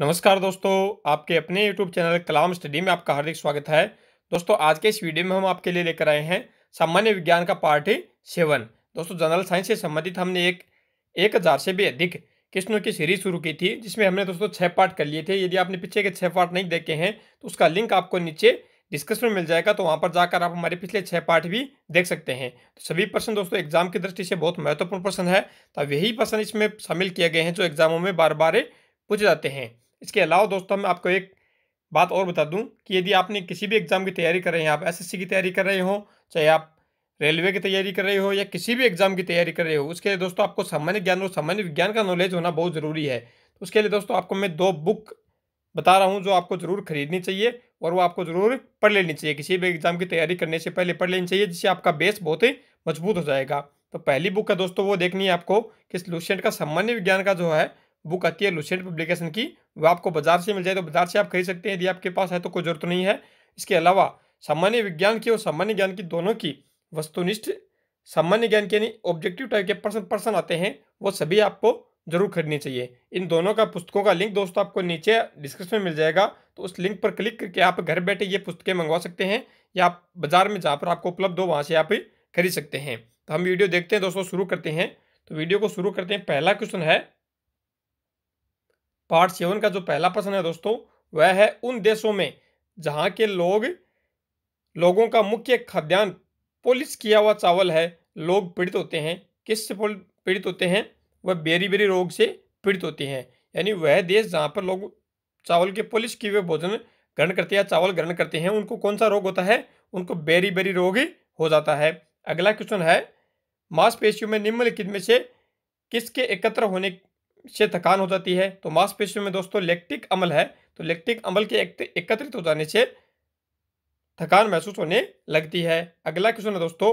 नमस्कार दोस्तों आपके अपने यूट्यूब चैनल कलाम स्टडी में आपका हार्दिक स्वागत है दोस्तों आज के इस वीडियो में हम आपके लिए लेकर आए हैं सामान्य विज्ञान का पार्ट सेवन दोस्तों जनरल साइंस से संबंधित हमने एक एक हज़ार से भी अधिक किस्मों की सीरीज शुरू की थी जिसमें हमने दोस्तों छः पार्ट कर लिए थे यदि आपने पीछे के छः पार्ट नहीं देखे हैं तो उसका लिंक आपको नीचे डिस्क्रिप्शन में मिल जाएगा तो वहाँ पर जाकर आप हमारे पिछले छः पार्ट भी देख सकते हैं तो सभी प्रश्न दोस्तों एग्जाम की दृष्टि से बहुत महत्वपूर्ण प्रश्न है तब तो यही प्रश्न इसमें शामिल किए गए हैं जो एग्जामों में बार बार पूछे जाते हैं इसके अलावा दोस्तों मैं आपको एक बात और बता दूं कि यदि आपने किसी भी एग्ज़ाम की तैयारी कर रहे हैं आप एसएससी की तैयारी कर रहे हो चाहे आप रेलवे की तैयारी कर रहे हो या किसी भी एग्ज़ाम की तैयारी कर रहे हो उसके लिए दोस्तों आपको सामान्य ज्ञान और सामान्य विज्ञान का नॉलेज होना बहुत ज़रूरी है तो उसके लिए दोस्तों आपको मैं दो बुक बता रहा हूँ जो आपको ज़रूर खरीदनी चाहिए और वो आपको ज़रूर पढ़ लेनी चाहिए किसी भी एग्ज़ाम की तैयारी करने से पहले पढ़ लेनी चाहिए जिससे आपका बेस बहुत ही मजबूत हो जाएगा तो पहली बुक है दोस्तों वो देखनी है आपको कि लूशेंट का सामान्य विज्ञान का जो है बुक आती है लुसेंट पब्लिकेशन की वो आपको बाजार से मिल जाए तो बाजार से आप खरीद सकते हैं यदि आपके पास है तो कोई जरूरत नहीं है इसके अलावा सामान्य विज्ञान की और सामान्य ज्ञान की दोनों की वस्तुनिष्ठ सामान्य ज्ञान के यानी ऑब्जेक्टिव टाइप के पर्सन पर्सन आते हैं वो सभी आपको जरूर खरीदनी चाहिए इन दोनों का पुस्तकों का लिंक दोस्तों आपको नीचे डिस्क्रिप्शन में मिल जाएगा तो उस लिंक पर क्लिक करके आप घर बैठे ये पुस्तकें मंगवा सकते हैं या आप बाजार में जहाँ पर आपको उपलब्ध हो वहाँ से आप खरीद सकते हैं तो हम वीडियो देखते हैं दोस्तों शुरू करते हैं तो वीडियो को शुरू करते हैं पहला क्वेश्चन है पार्ट सेवन का जो पहला प्रश्न है दोस्तों वह है उन देशों में जहाँ के लोग लोगों का मुख्य खाद्यान्न पोलिश किया हुआ चावल है लोग पीड़ित होते हैं किससे पीड़ित होते हैं वह बेरी बेरी रोग से पीड़ित होते हैं यानी वह देश जहाँ पर लोग चावल के पोलिश किए हुए भोजन ग्रहण करते हैं चावल ग्रहण करते हैं उनको कौन सा रोग होता है उनको बेरी बेरी रोग हो जाता है अगला क्वेश्चन है मांसपेशियों में निम्नलिखित में से किसके एकत्र होने से थकान हो जाती है तो मांसपेशियों में दोस्तों लेक्टिक अमल है तो लेक्टिक अमल के एकत्रित हो जाने से थकान महसूस होने लगती है अगला क्वेश्चन है दोस्तों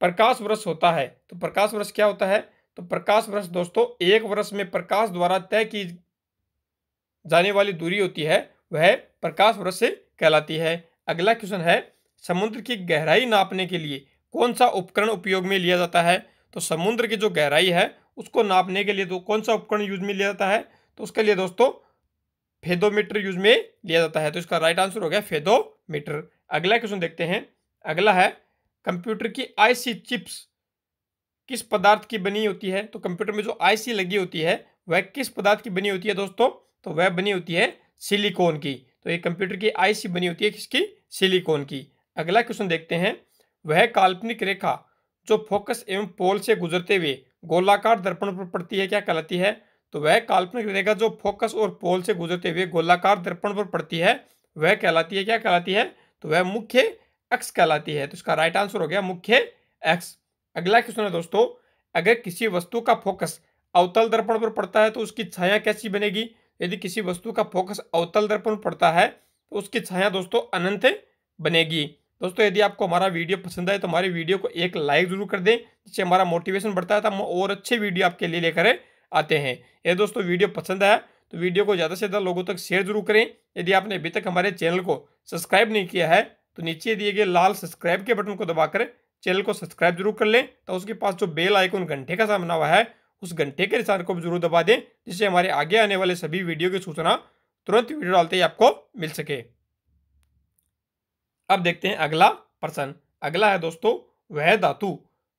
प्रकाश वर्ष होता है तो प्रकाश वर्ष क्या होता है तो प्रकाश वर्ष दोस्तों एक वर्ष में प्रकाश द्वारा तय की जाने वाली दूरी होती है वह प्रकाश वर्ष से कहलाती है अगला क्वेश्चन है समुद्र की गहराई नापने के लिए कौन सा उपकरण उपयोग में लिया जाता है तो समुद्र की जो गहराई है उसको नापने के लिए तो कौन सा उपकरण यूज में लिया जाता है तो उसके लिए दोस्तों फेदोमीटर यूज में लिया जाता है तो इसका राइट आंसर हो गया फेदोमीटर अगला क्वेश्चन देखते हैं अगला है कंप्यूटर की आईसी चिप्स किस पदार्थ की बनी होती है तो कंप्यूटर में जो आईसी लगी होती है वह किस पदार्थ की बनी होती है दोस्तों तो वह बनी होती है सिलिकॉन की तो ये कंप्यूटर की आईसी बनी होती है किसकी सिलिकॉन की अगला क्वेश्चन देखते हैं वह काल्पनिक रेखा जो फोकस एवं पोल से गुजरते हुए गोलाकार दर्पण पर पड़ती है क्या कहलाती है तो वह काल्पनिक रेखा जो फोकस और पोल से गुजरते हुए गोलाकार दर्पण पर पड़ती है वह कहलाती है क्या कहलाती है तो वह मुख्य एक्स कहलाती है तो इसका राइट आंसर हो गया मुख्य एक्स अगला क्वेश्चन है दोस्तों अगर किसी वस्तु का फोकस अवतल दर्पण पर पड़ता है तो उसकी छाया कैसी बनेगी यदि किसी वस्तु का फोकस अवतल दर्पण पड़ता है तो उसकी छाया दोस्तों अनंत बनेगी दोस्तों यदि आपको हमारा वीडियो पसंद आए तो हमारे वीडियो को एक लाइक जरूर कर दें जिससे हमारा मोटिवेशन बढ़ता है तो हम और अच्छे वीडियो आपके लिए लेकर आते हैं ये दोस्तों वीडियो पसंद आया तो वीडियो को ज़्यादा से ज़्यादा लोगों तक शेयर जरूर करें यदि आपने अभी तक हमारे चैनल को सब्सक्राइब नहीं किया है तो नीचे दिए गए लाल सब्सक्राइब के बटन को दबाकर चैनल को सब्सक्राइब जरूर कर लें तो उसके पास जो बेल आइकन घंटे का सामना हुआ है उस घंटे के निशान को जरूर दबा दें जिससे हमारे आगे आने वाले सभी वीडियो की सूचना तुरंत वीडियो डालते ही आपको मिल सके अब देखते हैं अगला प्रश्न अगला है दोस्तों वह धातु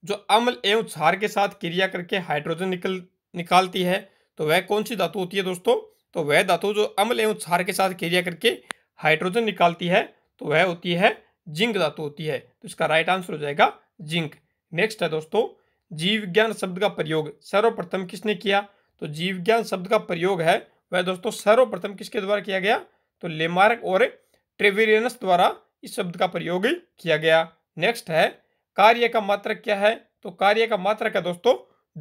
जो अम्ल एवं क्षार के साथ क्रिया करके हाइड्रोजन निकल निकालती है तो वह कौन सी धातु होती है दोस्तों तो वह धातु जो अम्ल एवं क्षार के साथ क्रिया करके हाइड्रोजन निकालती है तो वह होती है जिंक धातु होती है तो इसका राइट आंसर हो जाएगा जिंक नेक्स्ट है दोस्तों जीव विज्ञान शब्द का प्रयोग सर्वप्रथम किसने किया तो जीव विज्ञान शब्द का प्रयोग है वह दोस्तों सर्वप्रथम किसके द्वारा किया गया तो लेमार्क और ट्रेवेरियनस द्वारा इस शब्द का प्रयोग किया गया नेक्स्ट है कार्य का मात्रक क्या है तो कार्य का मात्रक है दोस्तों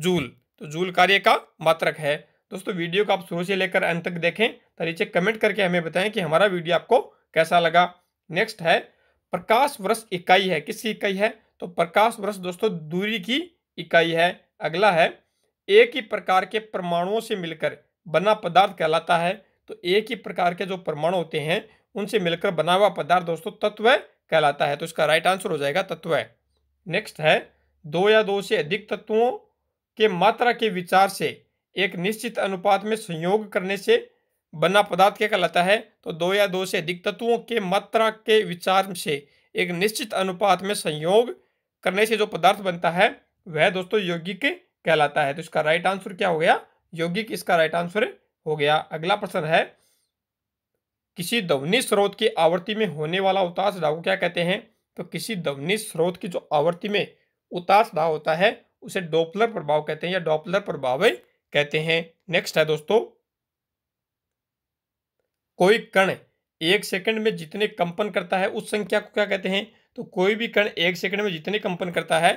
जूल तो जूल कार्य का मात्रक है दोस्तों वीडियो को आप शुरू से लेकर अंत तक देखें तो नीचे कमेंट करके हमें बताएं कि हमारा वीडियो आपको कैसा लगा नेक्स्ट है प्रकाश वर्ष इकाई है किसकी इकाई है तो प्रकाश वर्ष दोस्तों दूरी की इकाई है अगला है एक ही प्रकार के परमाणुओं से मिलकर बना पदार्थ कहलाता है तो एक ही प्रकार के जो परमाणु होते हैं उनसे मिलकर बना हुआ पदार्थ दोस्तों तत्व कहलाता है तो इसका राइट आंसर हो जाएगा तत्व नेक्स्ट है दो या दो से अधिक तत्वों के मात्रा के विचार से एक निश्चित अनुपात में संयोग करने से बना पदार्थ क्या कहलाता है तो दो या दो से अधिक तत्वों के मात्रा के विचार से एक निश्चित अनुपात में संयोग करने से जो पदार्थ बनता है वह दोस्तों यौगिक कहलाता है तो इसका राइट आंसर क्या हो गया यौगिक इसका राइट आंसर हो गया अगला प्रश्न है किसी दवनी स्रोत की आवृत्ति में होने वाला उतार चढ़ाव को क्या कहते हैं तो किसी दवनी स्रोत की जो आवृत्ति में उतार चढ़ाव होता है उसे डोपलर प्रभाव कहते हैं या डॉपलर प्रभाव कहते हैं नेक्स्ट है दोस्तों कोई कण एक सेकंड में जितने कंपन करता है उस संख्या को क्या कहते हैं तो कोई भी कण एक सेकंड में जितने कंपन करता है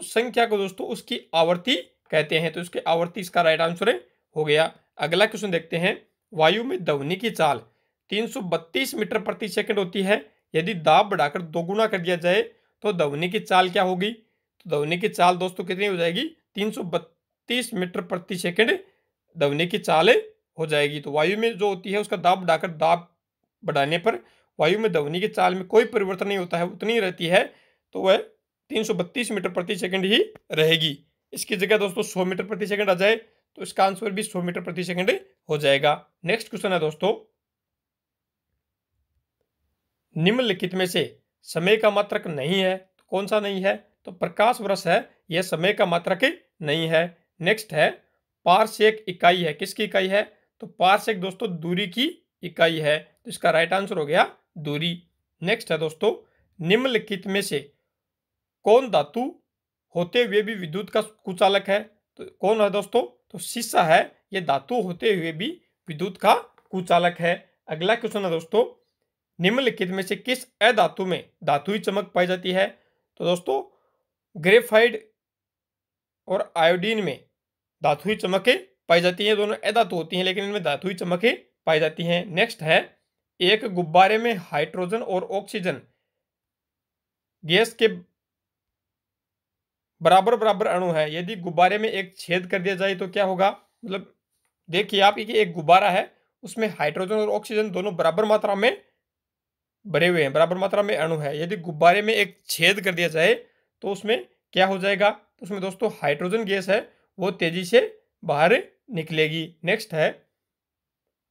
उस संख्या को दोस्तों उसकी आवृत्ति कहते हैं तो उसकी आवृत्ति इसका राइट आंसर हो गया अगला क्वेश्चन देखते हैं वायु में दवनी की चाल 332 मीटर प्रति सेकंड होती है यदि दाब बढ़ाकर दोगुना कर दिया जाए तो धवनी की चाल क्या होगी तो धवनी की चाल दोस्तों कितनी हो जाएगी 332 मीटर प्रति सेकंड दवने की चाल हो जाएगी तो वायु में जो होती है उसका दाब बढ़ाकर दाब बढ़ाने पर वायु में दवनी की चाल में कोई परिवर्तन नहीं होता है उतनी रहती है तो वह बत्तीस मीटर प्रति सेकंड ही रहेगी इसकी जगह दोस्तों सौ मीटर प्रति सेकंड आ जाए तो इसका आंसर भी 100 मीटर प्रति सेकंड हो जाएगा नेक्स्ट क्वेश्चन है दोस्तों निम्नलिखित में से समय का मात्रक नहीं है तो कौन सा नहीं है तो प्रकाश वर्ष है यह समय का मात्रक नहीं है नेक्स्ट है पार्शेक इकाई है किसकी इकाई है तो पार्शेक दोस्तों दूरी की इकाई है तो इसका राइट आंसर हो गया दूरी नेक्स्ट है दोस्तों निम्नलिखित में से कौन धातु होते हुए भी विद्युत का कुचालक है तो कौन है दोस्तों तो शीशा है यह धातु होते हुए भी विद्युत का कुचालक है अगला क्वेश्चन है दोस्तों निम्नलिखित में से किस अधातु में धातु चमक पाई जाती है तो दोस्तों ग्रेफाइड और आयोडीन में धातु चमकें पाई जाती हैं दोनों अधातु होती हैं लेकिन इनमें धातु चमकें पाई जाती हैं नेक्स्ट है एक गुब्बारे में हाइड्रोजन और ऑक्सीजन गैस के बराबर बराबर अणु है यदि गुब्बारे में एक छेद कर दिया जाए तो क्या होगा मतलब देखिए आप एक गुब्बारा है उसमें हाइड्रोजन और ऑक्सीजन दोनों बराबर मात्रा में भरे हुए हैं बराबर मात्रा में अणु है यदि गुब्बारे में एक छेद कर दिया जाए तो उसमें क्या हो जाएगा तो उसमें दोस्तों हाइड्रोजन गैस है वो तेजी से बाहर निकलेगी नेक्स्ट है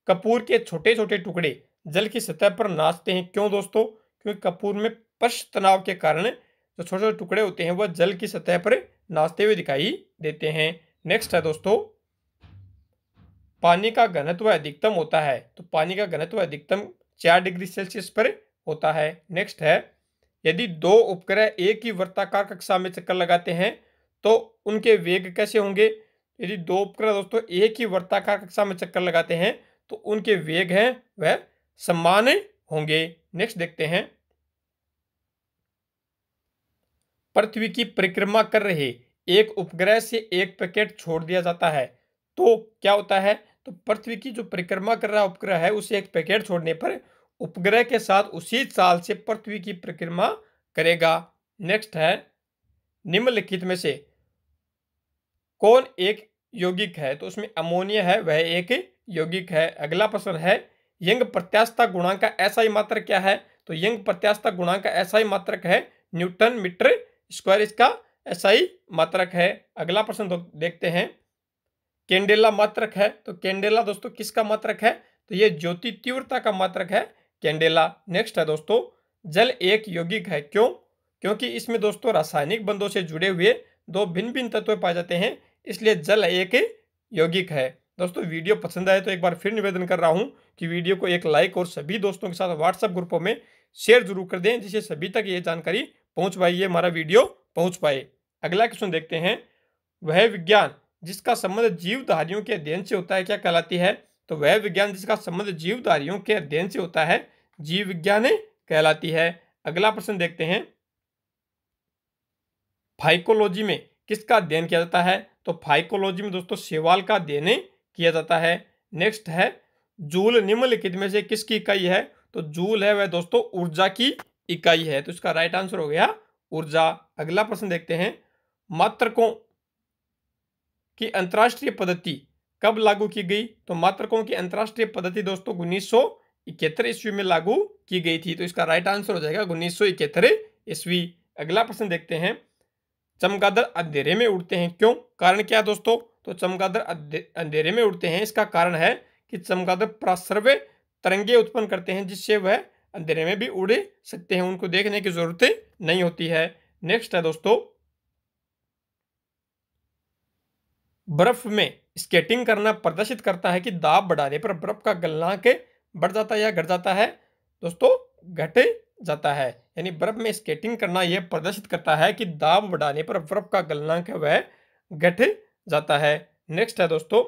कपूर के छोटे छोटे टुकड़े जल की सतह पर नाचते हैं क्यों दोस्तों क्योंकि कपूर में पश तनाव के कारण जो छोटे छोटे टुकड़े होते हैं वह जल की सतह पर नाचते हुए दिखाई देते हैं नेक्स्ट है दोस्तों पानी का घनत्व अधिकतम होता है तो पानी का घनत्व अधिकतम चार डिग्री सेल्सियस पर होता है नेक्स्ट है यदि दो उपग्रह एक ही वर्ताकार कक्षा में चक्कर लगाते हैं तो उनके वेग कैसे होंगे यदि दो उपग्रह दोस्तों एक ही वर्ताकार कक्षा में चक्कर लगाते हैं तो उनके वेग हैं वह समान होंगे नेक्स्ट देखते हैं पृथ्वी की परिक्रमा कर रहे एक उपग्रह से एक पैकेट छोड़ दिया जाता है तो क्या होता है तो पृथ्वी की जो परिक्रमा कर रहा उपग्रह है उसे एक पैकेट छोड़ने पर उपग्रह के साथ उसी साल से पृथ्वी की परिक्रमा करेगा नेक्स्ट है निम्नलिखित में से कौन एक यौगिक है तो उसमें अमोनिया है वह एक यौगिक है अगला प्रश्न है यंग प्रत्यास्था गुणांक का ऐसा ही मात्र क्या है तो यंग प्रत्यास्था गुणांक का ऐसा ही मात्रक है न्यूटन मीटर स्क्वायर इसका ऐसा ही मात्रक है अगला प्रश्न तो देखते हैं कैंडेला मात्रक है तो केंडेला दोस्तों किसका मात्रक है तो ये ज्योति तीव्रता का मात्रक है कैंडेला नेक्स्ट है दोस्तों जल एक यौगिक है क्यों क्योंकि इसमें दोस्तों रासायनिक बंधों से जुड़े हुए दो भिन्न भिन्न तत्व पाए जाते हैं इसलिए जल एक यौगिक है दोस्तों वीडियो पसंद आए तो एक बार फिर निवेदन कर रहा हूँ कि वीडियो को एक लाइक और सभी दोस्तों के साथ व्हाट्सएप ग्रुपों में शेयर जरूर कर दें जिससे सभी तक ये जानकारी पहुँच पाई ये हमारा वीडियो पहुँच पाए अगला क्वेश्चन देखते हैं वह विज्ञान जिसका संबंध जीवधारियों के अध्ययन से होता है क्या कहलाती है तो वह विज्ञान जिसका संबंध जीवधारियों के अध्ययन से होता है जीव विज्ञान कहलाती है अगला प्रश्न देखते हैं फाइकोलॉजी में किसका अध्ययन किया जाता है तो फाइकोलॉजी में दोस्तों सेवाल का अध्ययन किया जाता है नेक्स्ट है जूल निम्नलिखित में से किसकी इकाई है तो जूल है वह दोस्तों ऊर्जा की इकाई है तो इसका राइट आंसर हो गया ऊर्जा अगला प्रश्न देखते हैं मात्रकों की अंतर्राष्ट्रीय पद्धति कब लागू की गई तो मात्रकों की अंतर्राष्ट्रीय पद्धति दोस्तों उन्नीस सौ इकहत्तर ईस्वी में लागू की गई थी तो इसका राइट आंसर हो जाएगा उन्नीस सौ इकहत्तर ईस्वी अगला प्रश्न देखते हैं चमगादड़ अंधेरे में उड़ते हैं क्यों कारण क्या है दोस्तों तो चमगादड़ अंधेरे में उड़ते हैं इसका कारण है कि चमगादड़ प्रसर्व तरंगे उत्पन्न करते हैं जिससे वह अंधेरे में भी उड़े सकते हैं उनको देखने की जरूरत नहीं होती है नेक्स्ट है दोस्तों बर्फ में स्केटिंग करना प्रदर्शित करता है कि दाब बढ़ाने पर बर्फ का गलना बढ़ जाता है या घट जाता है दोस्तों घटे जाता है यानी बर्फ में स्केटिंग करना यह प्रदर्शित करता है कि दाब बढ़ाने पर बर्फ का गलनांक वह घट जाता है नेक्स्ट है दोस्तों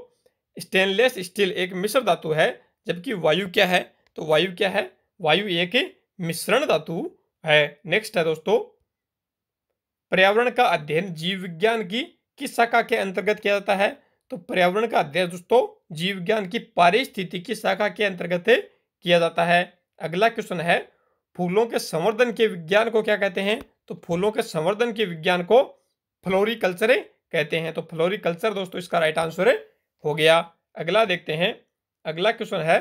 स्टेनलेस स्टील एक मिश्र धातु है जबकि वायु क्या है तो वायु क्या है वायु एक मिश्रण धातु है नेक्स्ट है दोस्तों पर्यावरण का अध्ययन जीव विज्ञान की किस शाखा के अंतर्गत किया जाता है तो पर्यावरण का अध्ययन दोस्तों जीव विज्ञान की की शाखा के अंतर्गत किया जाता है अगला क्वेश्चन है फूलों के संवर्धन के विज्ञान को क्या कहते हैं तो फूलों के संवर्धन के विज्ञान को फ्लोरिकल्चर कहते हैं तो फ्लोरिकल्चर दोस्तों इसका राइट आंसर हो गया अगला देखते हैं अगला क्वेश्चन है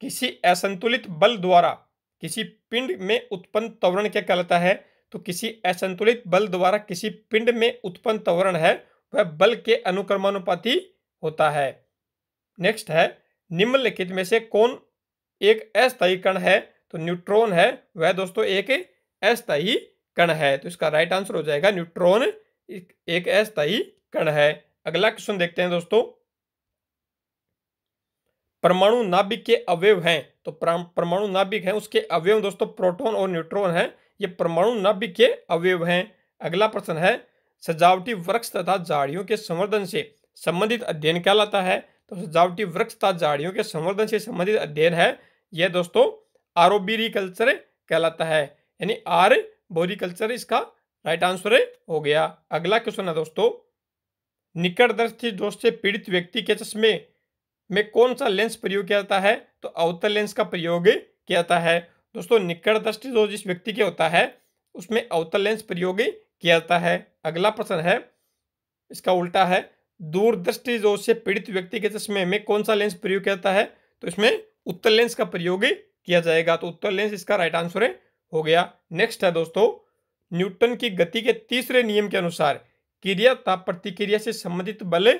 किसी असंतुलित बल द्वारा किसी पिंड में उत्पन्न त्वरण क्या कहलाता है तो किसी असंतुलित बल द्वारा किसी पिंड में उत्पन्न त्वरण है वह बल के अनुक्रमानुपाति होता है नेक्स्ट है निम्नलिखित में से कौन एक अस्थायी कण है तो न्यूट्रॉन है वह दोस्तों एक अस्थायी कण है तो इसका राइट आंसर हो जाएगा न्यूट्रॉन एक अस्थायी कण है अगला क्वेश्चन देखते हैं दोस्तों परमाणु नाभिक के अवयव हैं तो परमाणु नाभिक हैं उसके अवयव दोस्तों प्रोटॉन और न्यूट्रॉन हैं ये परमाणु नाभिक के अवयव हैं अगला प्रश्न है सजावटी वृक्ष तथा झाड़ियों के संवर्धन से संबंधित अध्ययन कहलाता है तो सजावटी वृक्ष तथा झाड़ियों के संवर्धन से संबंधित अध्ययन है यह दोस्तों आरोबीरिकल्चर कहलाता है यानी आर बोरिकल्चर इसका राइट आंसर हो गया अगला क्वेश्चन है दोस्तों निकट दृष्टि दोष से पीड़ित व्यक्ति के चश्मे में कौन सा लेंस प्रयोग किया जाता है तो अवतल लेंस का प्रयोग किया जाता है दोस्तों निकट दृष्टि दोष जिस व्यक्ति के होता है उसमें अवतल लेंस प्रयोग किया जाता है अगला प्रश्न है इसका उल्टा है दूरदृष्टि जो से पीड़ित व्यक्ति के चश्मे में कौन सा लेंस प्रयोग किया जाता है तो इसमें उत्तर लेंस का प्रयोग किया जाएगा तो उत्तर लेंस इसका राइट आंसर है हो गया नेक्स्ट है दोस्तों न्यूटन की गति के तीसरे नियम के अनुसार क्रिया ताप प्रतिक्रिया से संबंधित बल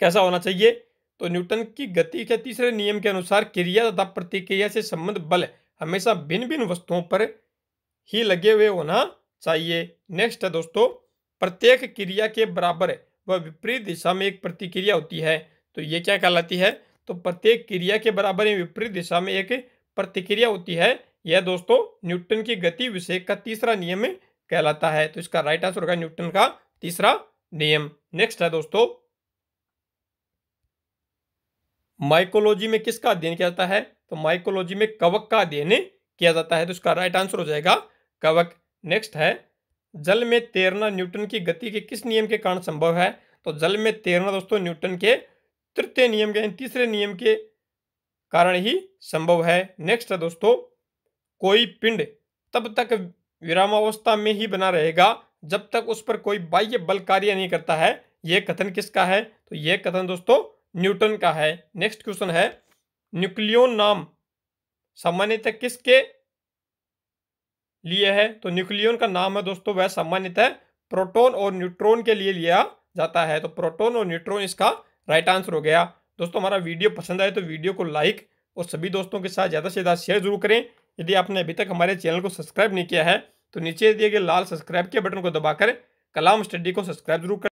कैसा होना चाहिए तो न्यूटन की गति के तीसरे नियम के अनुसार क्रिया तथा प्रतिक्रिया से संबंध बल हमेशा भिन्न भिन्न वस्तुओं पर ही लगे हुए होना चाहिए नेक्स्ट है दोस्तों प्रत्येक क्रिया के बराबर व विपरीत दिशा में एक प्रतिक्रिया होती है तो ये क्या कहलाती है तो प्रत्येक क्रिया के बराबर विपरीत दिशा में एक प्रतिक्रिया होती है यह दोस्तों न्यूटन की गति विषय का तीसरा नियम कहलाता है तो इसका राइट आंसर होगा न्यूटन का तीसरा नियम नेक्स्ट है दोस्तों माइकोलॉजी में किसका अध्ययन किया जाता है तो माइकोलॉजी में कवक का अध्ययन किया जाता है तो इसका राइट आंसर हो जाएगा कवक नेक्स्ट है जल में तैरना न्यूटन की गति के किस नियम के कारण संभव है तो जल में तैरना दोस्तों न्यूटन के तृतीय नियम के तीसरे नियम के कारण ही संभव है नेक्स्ट है दोस्तों कोई पिंड तब तक विरामावस्था में ही बना रहेगा जब तक उस पर कोई बाह्य बल कार्य नहीं करता है यह कथन किसका है तो यह कथन दोस्तों न्यूटन का है नेक्स्ट क्वेश्चन है न्यूक्लियोन नाम सामान्यतः किसके लिए है तो न्यूक्लियन का नाम है दोस्तों वह सम्मानित है प्रोटोन और न्यूट्रॉन के लिए लिया जाता है तो प्रोटोन और न्यूट्रॉन इसका राइट आंसर हो गया दोस्तों हमारा वीडियो पसंद आए तो वीडियो को लाइक और सभी दोस्तों के साथ ज़्यादा से ज़्यादा शेयर जरूर करें यदि आपने अभी तक हमारे चैनल को सब्सक्राइब नहीं किया है तो नीचे दिए गए लाल सब्सक्राइब के बटन को दबाकर कलाम स्टडी को सब्सक्राइब जरूर करें